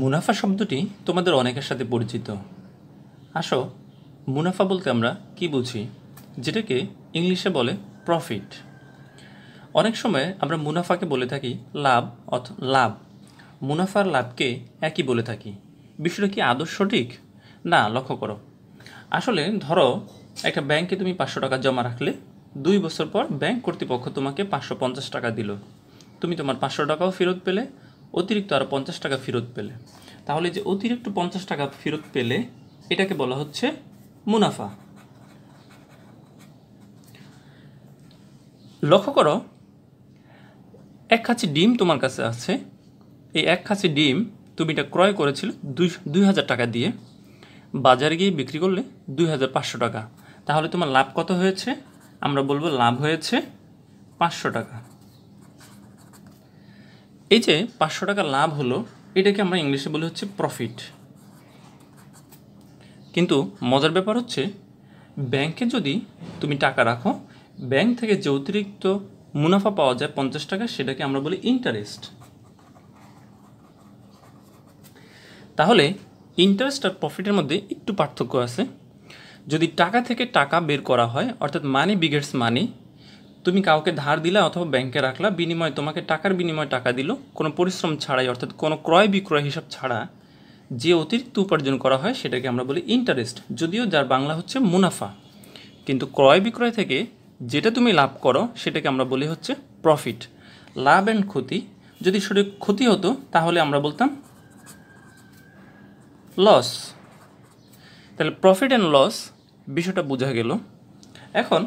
মুনাফা শব্দটি তোমাদের অনেকের সাথে পরিচিত আসো মুনাফা বলতে আমরা কি বুঝি যেটাকে ইংলিশে বলে প্রফিট অনেক সময় আমরা মুনাফাকে বলে থাকি লাভ অথ লাভ মুনাফার লাভকে একই বলে থাকি বিষয়টা কি আদর্শ সঠিক না লক্ষ্য করো আসলে ধরো একটা ব্যাংকে তুমি পাঁচশো টাকা জমা রাখলে দুই বছর পর ব্যাংক কর্তৃপক্ষ তোমাকে পাঁচশো পঞ্চাশ টাকা দিল তুমি তোমার পাঁচশো টাকাও ফেরত পেলে অতিরিক্ত আর পঞ্চাশ টাকা ফেরত পেলে তাহলে যে অতিরিক্ত পঞ্চাশ টাকা ফেরত পেলে এটাকে বলা হচ্ছে মুনাফা লক্ষ্য করো এক খাঁচি ডিম তোমার কাছে আছে এই এক খাঁচি ডিম তুমি এটা ক্রয় করেছিল দুই দুই হাজার টাকা দিয়ে বাজারে গিয়ে বিক্রি করলে দুই হাজার পাঁচশো টাকা তাহলে তোমার লাভ কত হয়েছে আমরা বলবো লাভ হয়েছে পাঁচশো টাকা এই যে পাঁচশো টাকা লাভ হলো এটাকে আমরা ইংলিশে বলি হচ্ছে প্রফিট কিন্তু মজার ব্যাপার হচ্ছে ব্যাংকে যদি তুমি টাকা রাখো ব্যাংক থেকে যে অতিরিক্ত মুনাফা পাওয়া যায় পঞ্চাশ টাকা সেটাকে আমরা বলি ইন্টারেস্ট তাহলে ইন্টারেস্ট আর প্রফিটের মধ্যে একটু পার্থক্য আছে যদি টাকা থেকে টাকা বের করা হয় অর্থাৎ মানি বিগেটস মানি তুমি কাউকে ধার দিলা অথবা ব্যাংকে রাখলা বিনিময়ে তোমাকে টাকার বিনিময়ে টাকা দিল কোনো পরিশ্রম ছাড়াই অর্থাৎ কোনো ক্রয় বিক্রয় হিসাব ছাড়া যে অতিরিক্ত উপার্জন করা হয় সেটাকে আমরা বলি ইন্টারেস্ট যদিও যার বাংলা হচ্ছে মুনাফা কিন্তু ক্রয় বিক্রয় থেকে যেটা তুমি লাভ করো সেটাকে আমরা বলি হচ্ছে প্রফিট লাভ অ্যান্ড ক্ষতি যদি শরীর ক্ষতি হতো তাহলে আমরা বলতাম লস তাহলে প্রফিট অ্যান্ড লস বিষয়টা বোঝা গেল এখন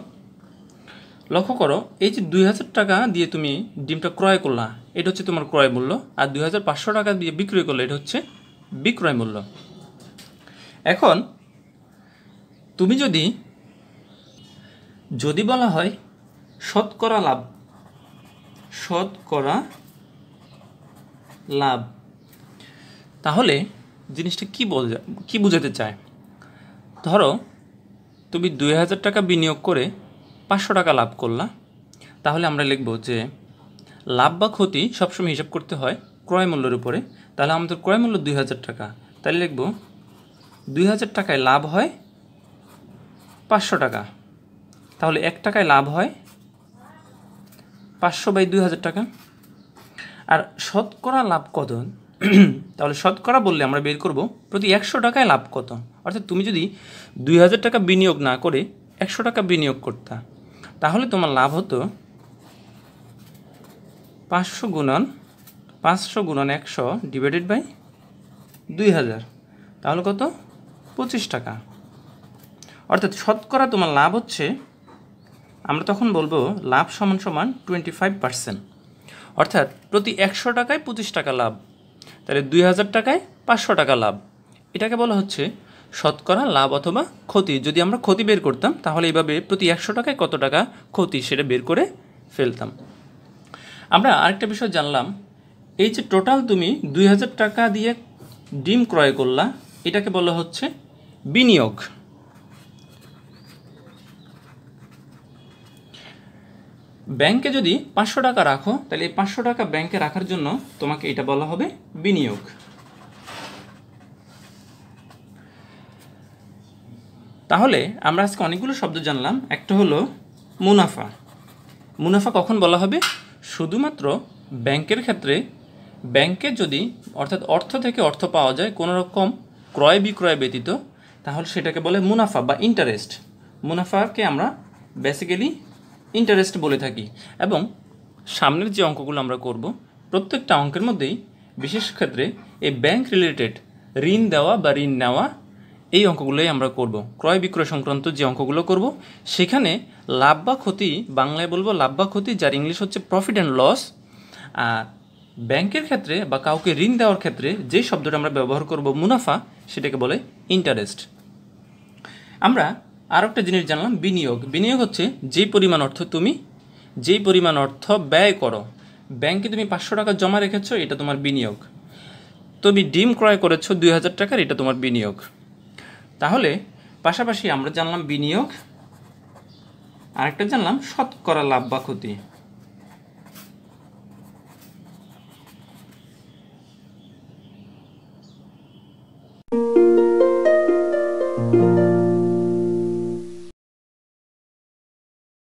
লক্ষ্য করো এই যে দুই হাজার টাকা দিয়ে তুমি ডিমটা ক্রয় করলা এটা হচ্ছে তোমার ক্রয় মূল্য আর দুই হাজার পাঁচশো টাকা দিয়ে বিক্রয় করলে এটা হচ্ছে বিক্রয় মূল্য এখন তুমি যদি যদি বলা হয় শতকরা লাভ শতকরা লাভ তাহলে জিনিসটা কী বোঝা কী বোঝাতে চায় ধরো তুমি দুই হাজার টাকা বিনিয়োগ করে পাঁচশো টাকা লাভ করলা তাহলে আমরা লিখব যে লাভ বা ক্ষতি সবসময় হিসাব করতে হয় ক্রয় মূল্যের উপরে তাহলে আমাদের ক্রয় মূল্য দুই হাজার টাকা তাহলে লিখব দুই হাজার টাকায় লাভ হয় পাঁচশো টাকা তাহলে এক টাকায় লাভ হয় পাঁচশো বাই দুই হাজার টাকা আর শতকরা লাভ কত তাহলে শতকরা বললে আমরা বের করব প্রতি একশো টাকায় লাভ কত অর্থাৎ তুমি যদি দুই হাজার টাকা বিনিয়োগ না করে একশো টাকা বিনিয়োগ করতা তাহলে তোমার লাভ হতো পাঁচশো গুণন পাঁচশো গুণন একশো ডিভাইডেড বাই দুই হাজার তাহলে কত পঁচিশ টাকা অর্থাৎ শতকরা তোমার লাভ হচ্ছে আমরা তখন বলবো লাভ সমান সমান টোয়েন্টি ফাইভ পার্সেন্ট অর্থাৎ প্রতি একশো টাকায় পঁচিশ টাকা লাভ তাহলে দুই হাজার টাকায় পাঁচশো টাকা লাভ এটাকে বলা হচ্ছে শতকরা লাভ অথবা ক্ষতি যদি আমরা ক্ষতি বের করতাম তাহলে এইভাবে প্রতি একশো টাকায় কত টাকা ক্ষতি সেটা বের করে ফেলতাম আমরা আরেকটা বিষয় জানলাম এই যে টোটাল তুমি দুই হাজার টাকা দিয়ে ডিম ক্রয় করলা এটাকে বলা হচ্ছে বিনিয়োগ ব্যাংকে যদি পাঁচশো টাকা রাখো তাহলে এই পাঁচশো টাকা ব্যাংকে রাখার জন্য তোমাকে এটা বলা হবে বিনিয়োগ তাহলে আমরা আজকে অনেকগুলো শব্দ জানলাম একটা হলো মুনাফা মুনাফা কখন বলা হবে শুধুমাত্র ব্যাংকের ক্ষেত্রে ব্যাংকের যদি অর্থাৎ অর্থ থেকে অর্থ পাওয়া যায় কোনো রকম ক্রয় বিক্রয় ব্যতীত তাহলে সেটাকে বলে মুনাফা বা ইন্টারেস্ট মুনাফাকে আমরা বেসিক্যালি ইন্টারেস্ট বলে থাকি এবং সামনের যে অঙ্কগুলো আমরা করব প্রত্যেকটা অঙ্কের মধ্যেই বিশেষ ক্ষেত্রে এই ব্যাংক রিলেটেড ঋণ দেওয়া বা ঋণ নেওয়া এই অঙ্কগুলোই আমরা করব ক্রয় বিক্রয় সংক্রান্ত যে অঙ্কগুলো করব সেখানে লাভ বা ক্ষতি বাংলায় বলবো লাভ বা ক্ষতি যার ইংলিশ হচ্ছে প্রফিট অ্যান্ড লস আর ব্যাংকের ক্ষেত্রে বা কাউকে ঋণ দেওয়ার ক্ষেত্রে যে শব্দটা আমরা ব্যবহার করব মুনাফা সেটাকে বলে ইন্টারেস্ট আমরা আরও একটা জিনিস জানলাম বিনিয়োগ বিনিয়োগ হচ্ছে যে পরিমাণ অর্থ তুমি যেই পরিমাণ অর্থ ব্যয় করো ব্যাংকে তুমি পাঁচশো টাকা জমা রেখেছো এটা তোমার বিনিয়োগ তুমি ডিম ক্রয় করেছো দুই হাজার টাকার এটা তোমার বিনিয়োগ তাহলে পাশাপাশি আমরা জানলাম বিনিয়োগ আরেকটা জানলাম শতকরা লাভ বা ক্ষতি